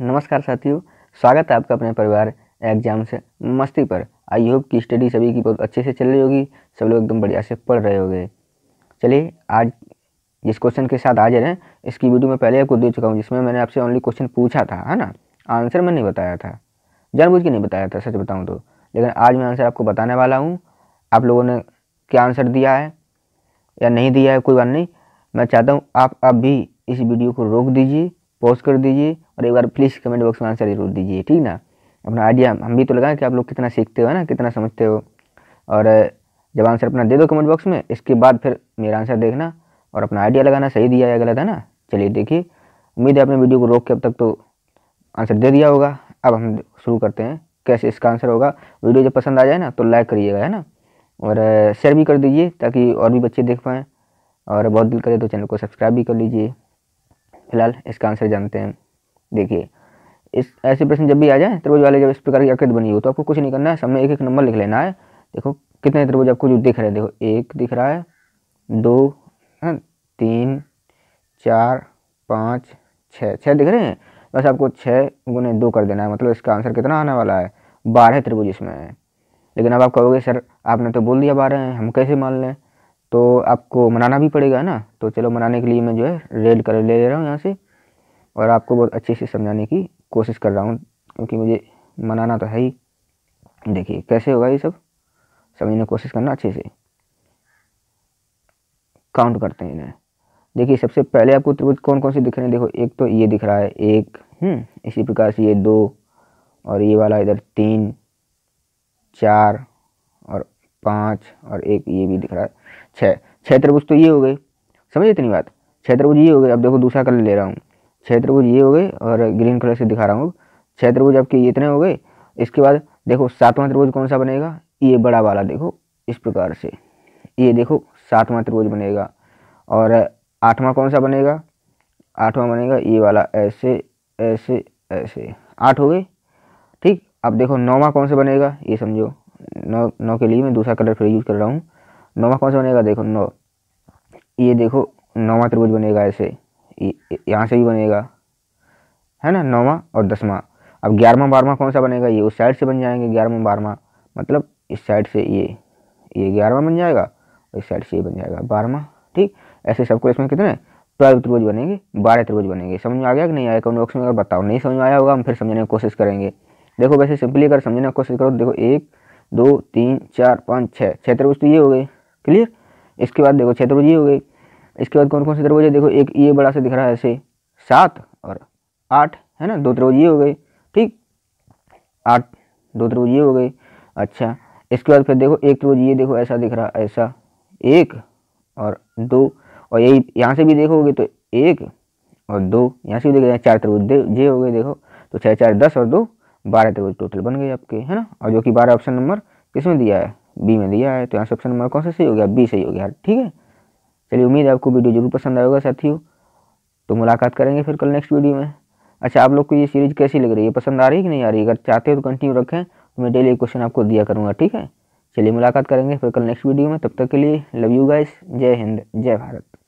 नमस्कार साथियों स्वागत है आपका अपने परिवार एग्जाम से मस्ती पर आई होप कि स्टडी सभी की बहुत अच्छे से चल रही होगी सब लोग एकदम बढ़िया से पढ़ रहे होंगे चलिए आज जिस क्वेश्चन के साथ आज हैं इसकी वीडियो मैं पहले आपको दे चुका हूँ जिसमें मैंने आपसे ओनली क्वेश्चन पूछा था है ना आंसर मैं नहीं बताया था जानबूझ के नहीं बताया था सच बताऊँ तो लेकिन आज मैं आंसर आपको बताने वाला हूँ आप लोगों ने क्या आंसर दिया है या नहीं दिया है कोई बात नहीं मैं चाहता हूँ आप अब भी इस वीडियो को रोक दीजिए पॉज कर दीजिए और एक बार प्लीज़ कमेंट बॉक्स में आंसर जरूर दीजिए ठीक ना अपना आइडिया हम भी तो लगाएं कि आप लोग कितना सीखते हो ना कितना समझते हो और जब आंसर अपना दे दो कमेंट बॉक्स में इसके बाद फिर मेरा आंसर देखना और अपना आइडिया लगाना सही दिया या गलत है ना चलिए देखिए उम्मीद है आपने वीडियो को रोक के अब तक तो आंसर दे दिया होगा अब हम शुरू करते हैं कैसे इसका आंसर होगा वीडियो जब पसंद आ जाए ना तो लाइक करिएगा है ना और शेयर भी कर दीजिए ताकि और भी बच्चे देख पाएँ और बहुत दिल करे तो चैनल को सब्सक्राइब भी कर लीजिए फिलहाल इसका आंसर जानते हैं देखिए इस ऐसे प्रश्न जब भी आ जाए त्रिभुज वाले जब इस प्रकार की आकृति बनी हो तो आपको कुछ नहीं करना है सामने एक एक नंबर लिख लेना है देखो कितने त्रिभुज आपको जो दिख रहे हैं देखो एक दिख रहा है दो है हाँ, तीन चार पाँच छः छः दिख रहे हैं बस आपको छः गुने दो कर देना है मतलब इसका आंसर कितना आने वाला है बारह त्रिभुज इसमें है लेकिन अब आप कहोगे सर आपने तो बोल दिया बारह हैं हम कैसे मान लें तो आपको मनाना भी पड़ेगा ना तो चलो मनाने के लिए मैं जो है रेड कलर ले ले रहा हूँ यहाँ से और आपको बहुत अच्छे से समझाने की कोशिश कर रहा हूँ क्योंकि मुझे मनाना तो है ही देखिए कैसे होगा ये सब समझने की कोशिश करना अच्छे से काउंट करते हैं इन्हें देखिए सबसे पहले आपको त्रिभुज कौन कौन से दिख रहे हैं देखो एक तो ये दिख रहा है एक हम्म, इसी प्रकार से ये दो और ये वाला इधर तीन चार और पाँच और एक ये भी दिख रहा है छः छः त्रिभुज तो ये हो गए समझे इतनी बात छः त्रिभुज ये हो गए अब देखो दूसरा कलर ले रहा हूँ छः त्रिभुज ये हो गए और ग्रीन कलर से दिखा रहा हूँ छह त्रिभुज आपके इतने हो गए इसके बाद देखो सातवां त्रिभुज कौन सा बनेगा ये बड़ा वाला देखो इस प्रकार से ये देखो सातवां त्रिभुज बनेगा और आठवां कौन सा बनेगा आठवां बनेगा ये वाला ऐसे ऐसे ऐसे आठ हो गए ठीक अब देखो नौवा कौन सा बनेगा ये समझो नौ नौ के लिए मैं दूसरा कलर फिर यूज़ कर रहा हूँ नौवा कौन सा बनेगा देखो नौ ये देखो नौवा त्रिभुज बनेगा ऐसे यहाँ से भी बनेगा है ना नौवा और दसवा अब ग्यारहवा बारहवा कौन सा बनेगा ये उस साइड से बन जाएंगे ग्यारहवा बारहवा मतलब इस साइड से ये ये ग्यारहवा बन जाएगा और इस साइड से ये बन जाएगा बारहवा ठीक ऐसे सबको इसमें कितने ट्वेल्व त्रिभुज बनेंगे बारह त्रिभुज बनेंगे समझ में आ गया कि नहीं आया कमेंट बॉक्स में अगर बताओ नहीं समझ में आया होगा हम फिर समझने की कोशिश करेंगे देखो वैसे सिंपली अगर समझने की कोशिश करो देखो एक दो तीन चार पाँच छः छः त्रिभुज तो ये हो गए क्लियर इसके बाद देखो छः त्रिभुज ये हो गई इसके बाद कौन कौन से दरवाजे देखो एक ये बड़ा सा दिख रहा है ऐसे सात और आठ है ना दो दरवाजे हो गए ठीक आठ दो दरवाजे हो गए अच्छा इसके बाद फिर देखो एक तो ये देखो ऐसा दिख रहा ऐसा एक और दो और यही यहाँ से भी देखोगे तो एक और दो यहाँ से भी देखो चार त्रिभुज ये हो गए देखो तो छः चार दस और दो बारह त्रिभुज टोटल बन गए आपके है ना और जो कि बारह ऑप्शन नंबर किस में दिया है बी में दिया है तो यहाँ से ऑप्शन नंबर कौन सा सही हो गया बी सही हो गया ठीक है चलिए उम्मीद है आपको वीडियो जरूर पसंद आएगा साथियों तो मुलाकात करेंगे फिर कल नेक्स्ट वीडियो में अच्छा आप लोग को ये सीरीज कैसी लग रही है पसंद आ रही है कि नहीं आ रही अगर चाहते हो तो कंटिन्यू रखें तो मैं डेली क्वेश्चन आपको दिया करूँगा ठीक है चलिए मुलाकात करेंगे फिर कल नेक्स्ट वीडियो में तब तक के लिए लव यू गाइस जय हिंद जय भारत